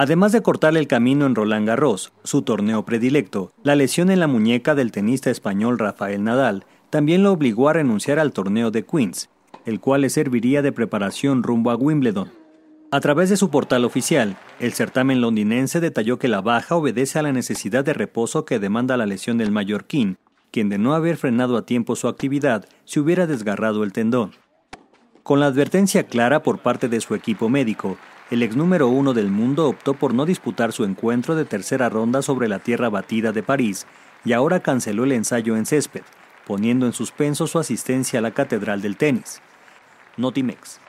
Además de cortarle el camino en Roland Garros, su torneo predilecto, la lesión en la muñeca del tenista español Rafael Nadal también lo obligó a renunciar al torneo de Queens, el cual le serviría de preparación rumbo a Wimbledon. A través de su portal oficial, el certamen londinense detalló que la baja obedece a la necesidad de reposo que demanda la lesión del mallorquín, quien de no haber frenado a tiempo su actividad se hubiera desgarrado el tendón. Con la advertencia clara por parte de su equipo médico, el ex número uno del mundo optó por no disputar su encuentro de tercera ronda sobre la tierra batida de París y ahora canceló el ensayo en césped, poniendo en suspenso su asistencia a la Catedral del Tenis. Notimex.